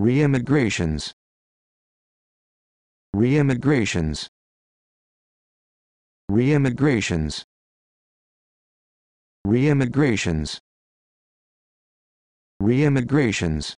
Reimmigrations. Reimmigrations. Reimmigrations. Reimmigrations. Reimmigrations.